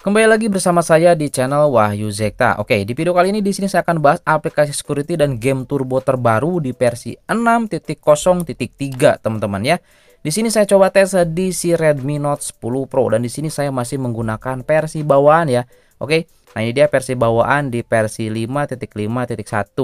Kembali lagi bersama saya di channel Wahyu Zekta. Oke, di video kali ini di sini saya akan bahas aplikasi security dan game turbo terbaru di versi 6.0.3, teman-teman ya. Di sini saya coba tes di si Redmi Note 10 Pro dan di sini saya masih menggunakan versi bawaan ya. Oke. Nah, ini dia versi bawaan di versi 5.5.1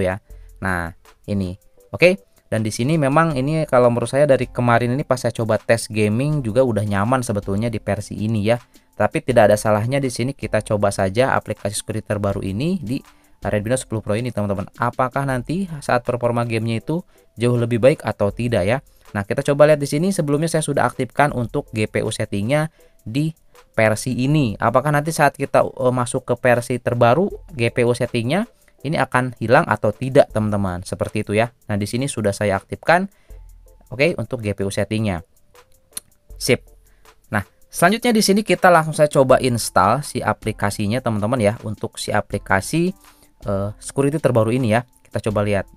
ya. Nah, ini. Oke. Dan di sini memang ini kalau menurut saya dari kemarin ini pas saya coba tes gaming juga udah nyaman sebetulnya di versi ini ya. Tapi tidak ada salahnya di sini kita coba saja aplikasi security terbaru ini di Redmi Note 10 Pro ini teman-teman. Apakah nanti saat performa gamenya itu jauh lebih baik atau tidak ya? Nah kita coba lihat di sini sebelumnya saya sudah aktifkan untuk GPU settingnya di versi ini. Apakah nanti saat kita eh, masuk ke versi terbaru GPU settingnya ini akan hilang atau tidak teman-teman? Seperti itu ya. Nah di sini sudah saya aktifkan. Oke okay, untuk GPU settingnya. Sip. Selanjutnya di sini kita langsung saya coba install si aplikasinya teman-teman ya untuk si aplikasi uh, security terbaru ini ya. Kita coba lihat.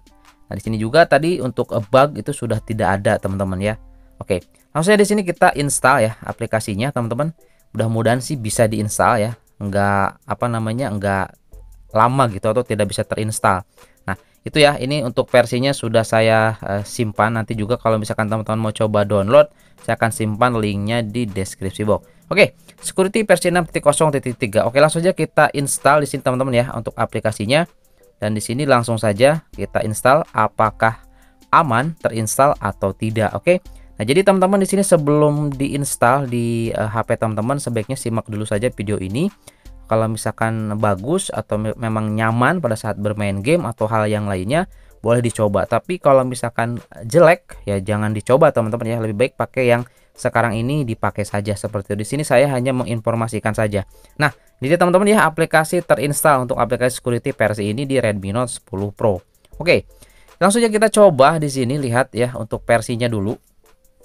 Nah, di sini juga tadi untuk bug itu sudah tidak ada teman-teman ya. Oke, langsung di sini kita install ya aplikasinya teman-teman. Mudah-mudahan sih bisa diinstal ya. Enggak apa namanya enggak lama gitu atau tidak bisa terinstall itu ya ini untuk versinya sudah saya uh, simpan nanti juga kalau misalkan teman-teman mau coba download saya akan simpan linknya di deskripsi box oke security versi 6.0.3 oke langsung saja kita install di sini teman-teman ya untuk aplikasinya dan di sini langsung saja kita install apakah aman terinstall atau tidak oke Nah, jadi teman-teman di sini sebelum diinstal di HP eh, teman-teman sebaiknya simak dulu saja video ini kalau misalkan bagus atau memang nyaman pada saat bermain game atau hal yang lainnya boleh dicoba tapi kalau misalkan jelek ya jangan dicoba teman-teman ya lebih baik pakai yang sekarang ini dipakai saja seperti itu. Di sini saya hanya menginformasikan saja. Nah, jadi teman-teman ya aplikasi terinstall untuk aplikasi security versi ini di Redmi Note 10 Pro. Oke. Langsung aja kita coba di sini lihat ya untuk versinya dulu.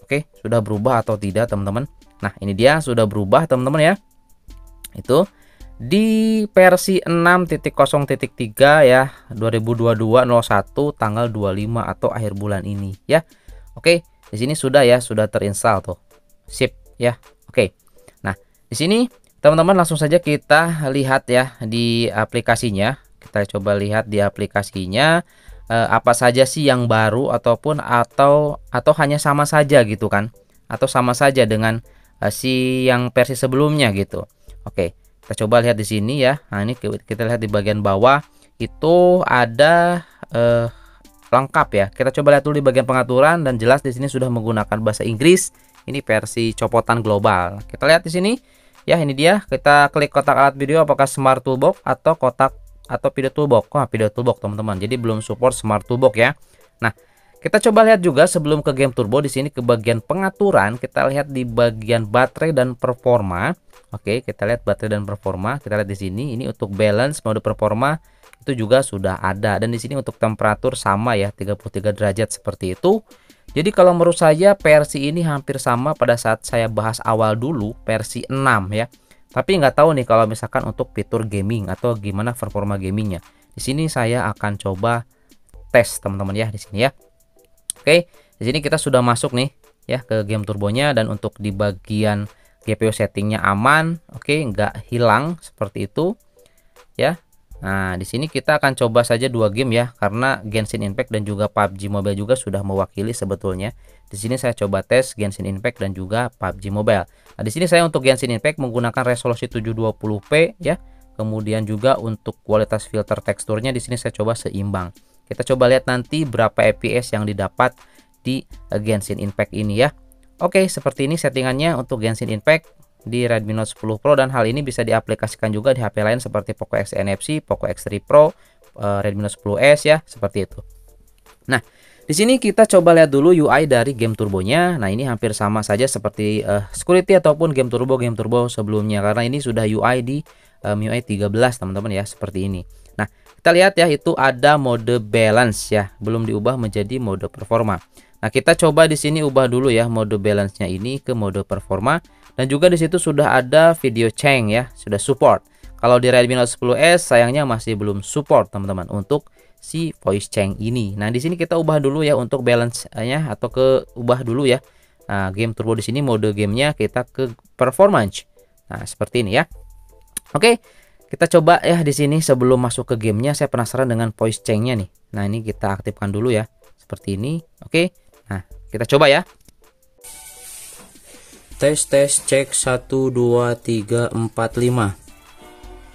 Oke, sudah berubah atau tidak teman-teman? Nah, ini dia sudah berubah teman-teman ya. Itu di versi 6.0.3 ya 202201 tanggal 25 atau akhir bulan ini ya. Oke, di sini sudah ya, sudah terinstall tuh. Sip ya. Oke. Nah, di sini teman-teman langsung saja kita lihat ya di aplikasinya. Kita coba lihat di aplikasinya eh, apa saja sih yang baru ataupun atau atau hanya sama saja gitu kan. Atau sama saja dengan eh, si yang versi sebelumnya gitu. Oke. Kita coba lihat di sini ya. Nah, ini kita lihat di bagian bawah itu ada eh, lengkap ya. Kita coba lihat dulu di bagian pengaturan dan jelas di sini sudah menggunakan bahasa Inggris. Ini versi copotan global. Kita lihat di sini. Ya, ini dia. Kita klik kotak alat video apakah Smart Toolbox atau kotak atau video toolbox. Wah, video toolbox, teman-teman. Jadi belum support Smart Toolbox ya. Nah, kita coba lihat juga sebelum ke game turbo di sini ke bagian pengaturan kita lihat di bagian baterai dan performa. Oke, kita lihat baterai dan performa. Kita lihat di sini ini untuk balance mode performa itu juga sudah ada dan di sini untuk temperatur sama ya 33 derajat seperti itu. Jadi kalau menurut saya versi ini hampir sama pada saat saya bahas awal dulu versi 6 ya. Tapi nggak tahu nih kalau misalkan untuk fitur gaming atau gimana performa gamingnya. Di sini saya akan coba tes teman-teman ya di sini ya. Oke, di sini kita sudah masuk nih ya ke game turbonya dan untuk di bagian GPU settingnya aman, oke, nggak hilang seperti itu ya. Nah, di sini kita akan coba saja dua game ya karena Genshin Impact dan juga PUBG Mobile juga sudah mewakili sebetulnya. Di sini saya coba tes Genshin Impact dan juga PUBG Mobile. Nah, di sini saya untuk Genshin Impact menggunakan resolusi 720p ya. Kemudian juga untuk kualitas filter teksturnya di sini saya coba seimbang. Kita coba lihat nanti berapa FPS yang didapat di eh, Genshin Impact ini ya. Oke, seperti ini settingannya untuk Genshin Impact di Redmi Note 10 Pro dan hal ini bisa diaplikasikan juga di HP lain seperti Poco X NFC, Poco X3 Pro, eh, Redmi Note 10s ya, seperti itu. Nah, di sini kita coba lihat dulu UI dari game turbonya. Nah, ini hampir sama saja seperti uh, security ataupun game turbo game turbo sebelumnya karena ini sudah UI di um, UI 13 teman-teman ya, seperti ini. Nah, kita lihat ya itu ada mode balance ya, belum diubah menjadi mode performa. Nah, kita coba di sini ubah dulu ya mode balance-nya ini ke mode performa dan juga di situ sudah ada video change ya, sudah support. Kalau di Redmi Note 10S sayangnya masih belum support teman-teman untuk si voice change ini. Nah, di sini kita ubah dulu ya untuk balance-nya atau ke ubah dulu ya. Nah, game turbo di sini mode gamenya kita ke performance. Nah, seperti ini ya. Oke. Kita coba ya di sini sebelum masuk ke gamenya saya penasaran dengan voice change nya nih. Nah, ini kita aktifkan dulu ya. Seperti ini. Oke. Nah, kita coba ya. Tes tes cek 1 2 3 4 5.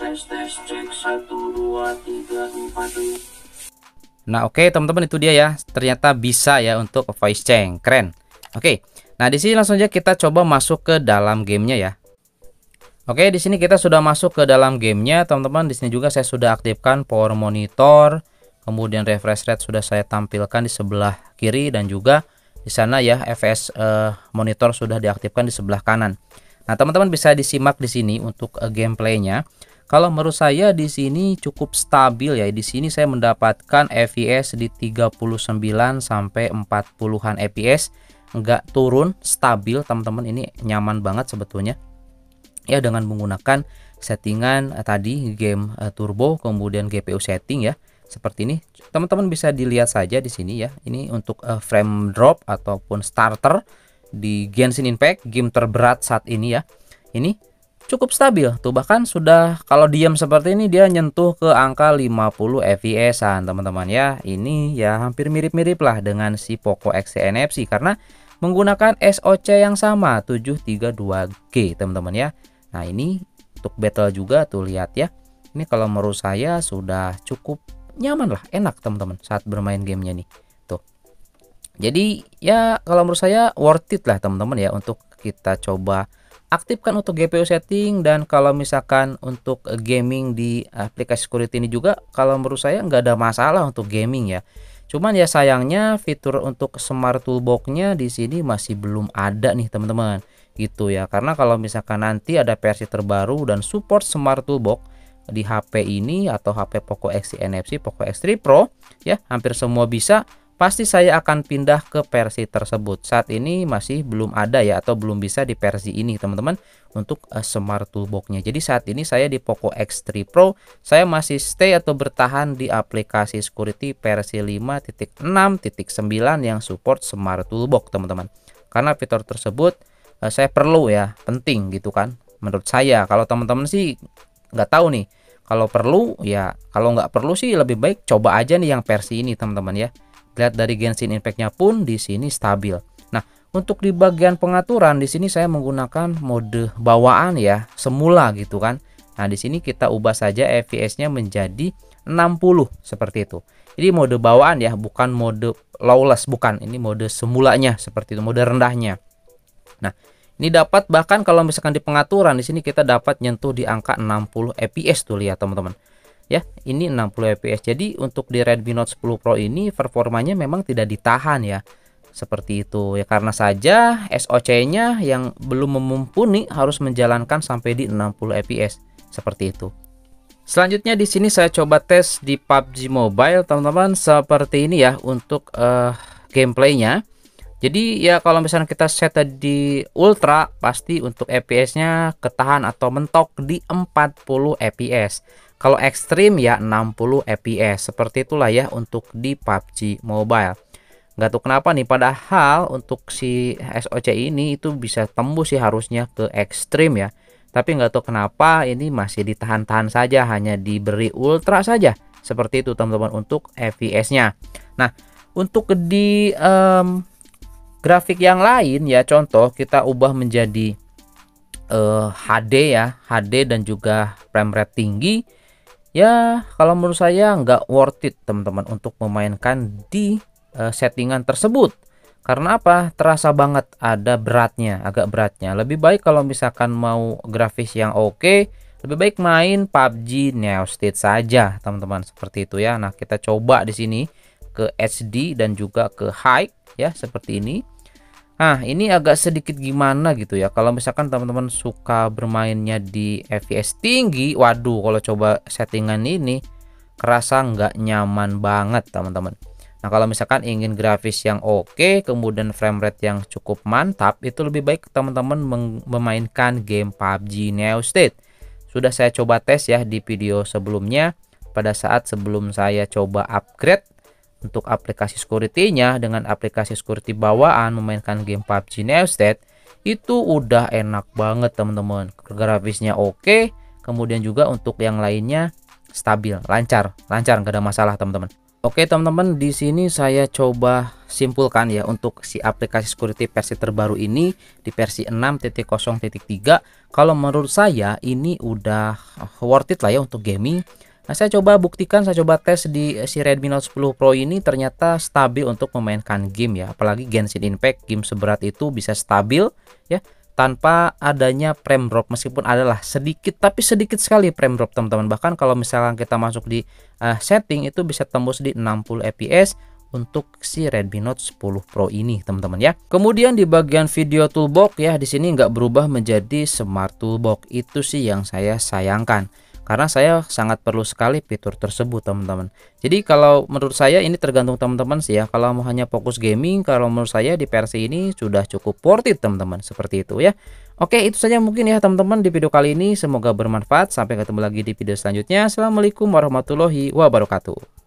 Tes tes cek 1 2 3 4 5. Nah, oke okay, teman-teman itu dia ya. Ternyata bisa ya untuk voice change. Keren. Oke. Okay. Nah, di sini langsung aja kita coba masuk ke dalam gamenya ya. Oke, di sini kita sudah masuk ke dalam gamenya, teman-teman. Di sini juga saya sudah aktifkan power monitor, kemudian refresh rate sudah saya tampilkan di sebelah kiri dan juga di sana ya fps uh, eh, monitor sudah diaktifkan di sebelah kanan. Nah, teman-teman bisa disimak di sini untuk uh, gameplaynya. Kalau menurut saya di sini cukup stabil ya. Di sini saya mendapatkan FPS di 39 sampai 40-an FPS, nggak turun, stabil teman-teman. Ini nyaman banget sebetulnya ya dengan menggunakan settingan uh, tadi game uh, turbo kemudian GPU setting ya seperti ini teman-teman bisa dilihat saja di sini ya ini untuk uh, frame drop ataupun starter di Genshin Impact game terberat saat ini ya ini cukup stabil tuh bahkan sudah kalau diam seperti ini dia nyentuh ke angka 50 fps-an teman-teman ya ini ya hampir mirip-mirip lah dengan si Poco x NFC karena menggunakan SOC yang sama 732G teman-teman ya Nah ini untuk battle juga tuh lihat ya. Ini kalau menurut saya sudah cukup nyaman lah, enak teman-teman saat bermain gamenya nih. Tuh. Jadi ya kalau menurut saya worth it lah teman-teman ya untuk kita coba aktifkan untuk GPU setting dan kalau misalkan untuk gaming di aplikasi security ini juga kalau menurut saya nggak ada masalah untuk gaming ya cuman ya sayangnya fitur untuk smart toolbox-nya di sini masih belum ada nih teman-teman gitu ya karena kalau misalkan nanti ada versi terbaru dan support smart toolbox di HP ini atau HP Poco X NFC Poco X3 Pro ya hampir semua bisa pasti saya akan pindah ke versi tersebut saat ini masih belum ada ya atau belum bisa di versi ini teman-teman untuk uh, smart toolboxnya jadi saat ini saya di Poco X3 Pro saya masih stay atau bertahan di aplikasi security versi 5.6.9 yang support smart toolbox teman-teman karena fitur tersebut Eh, saya perlu ya penting gitu kan menurut saya kalau teman-teman sih nggak tahu nih kalau perlu ya kalau nggak perlu sih lebih baik coba aja nih yang versi ini teman-teman ya lihat dari Genshin Impact-nya pun di sini stabil nah untuk di bagian pengaturan di sini saya menggunakan mode bawaan ya semula gitu kan nah di sini kita ubah saja FPS-nya menjadi 60 seperti itu jadi mode bawaan ya bukan mode lawless bukan ini mode semulanya seperti itu mode rendahnya Nah, ini dapat bahkan kalau misalkan di pengaturan di sini kita dapat nyentuh di angka 60 fps tuh lihat teman-teman. Ya, ini 60 fps. Jadi untuk di Redmi Note 10 Pro ini performanya memang tidak ditahan ya. Seperti itu ya karena saja SOC-nya yang belum memumpuni harus menjalankan sampai di 60 fps seperti itu. Selanjutnya di sini saya coba tes di PUBG Mobile teman-teman seperti ini ya untuk uh, gameplaynya. Jadi ya kalau misalnya kita set di ultra pasti untuk FPS-nya ketahan atau mentok di 40 FPS. Kalau ekstrim ya 60 FPS. Seperti itulah ya untuk di PUBG Mobile. Nggak tahu kenapa nih padahal untuk si SOC ini itu bisa tembus sih harusnya ke ekstrim ya. Tapi nggak tahu kenapa ini masih ditahan-tahan saja hanya diberi ultra saja. Seperti itu teman-teman untuk FPS-nya. Nah, untuk di um, grafik yang lain ya contoh kita ubah menjadi uh, eh, HD ya HD dan juga frame rate tinggi ya kalau menurut saya nggak worth it teman-teman untuk memainkan di uh, settingan tersebut karena apa terasa banget ada beratnya agak beratnya lebih baik kalau misalkan mau grafis yang oke okay, lebih baik main PUBG Neo State saja teman-teman seperti itu ya nah kita coba di sini ke HD dan juga ke high ya seperti ini Nah, ini agak sedikit gimana gitu ya. Kalau misalkan teman-teman suka bermainnya di FPS tinggi, waduh kalau coba settingan ini kerasa nggak nyaman banget teman-teman. Nah, kalau misalkan ingin grafis yang oke, kemudian frame rate yang cukup mantap, itu lebih baik teman-teman memainkan game PUBG Neo State. Sudah saya coba tes ya di video sebelumnya pada saat sebelum saya coba upgrade untuk aplikasi security-nya dengan aplikasi security bawaan memainkan game PUBG Neusted itu udah enak banget teman-teman grafisnya oke kemudian juga untuk yang lainnya stabil lancar lancar nggak ada masalah teman-teman Oke teman-teman di sini saya coba simpulkan ya untuk si aplikasi security versi terbaru ini di versi 6.0.3 kalau menurut saya ini udah worth it lah ya untuk gaming Nah, saya coba buktikan, saya coba tes di eh, si Redmi Note 10 Pro ini ternyata stabil untuk memainkan game ya. Apalagi Genshin Impact, game seberat itu bisa stabil ya tanpa adanya frame drop meskipun adalah sedikit tapi sedikit sekali frame drop teman-teman bahkan kalau misalkan kita masuk di uh, setting itu bisa tembus di 60 fps untuk si Redmi Note 10 Pro ini teman-teman ya. Kemudian di bagian video toolbox ya di sini nggak berubah menjadi smart toolbox itu sih yang saya sayangkan karena saya sangat perlu sekali fitur tersebut teman-teman jadi kalau menurut saya ini tergantung teman-teman sih ya kalau mau hanya fokus gaming kalau menurut saya di versi ini sudah cukup worth it teman-teman seperti itu ya Oke itu saja mungkin ya teman-teman di video kali ini semoga bermanfaat sampai ketemu lagi di video selanjutnya Assalamualaikum warahmatullahi wabarakatuh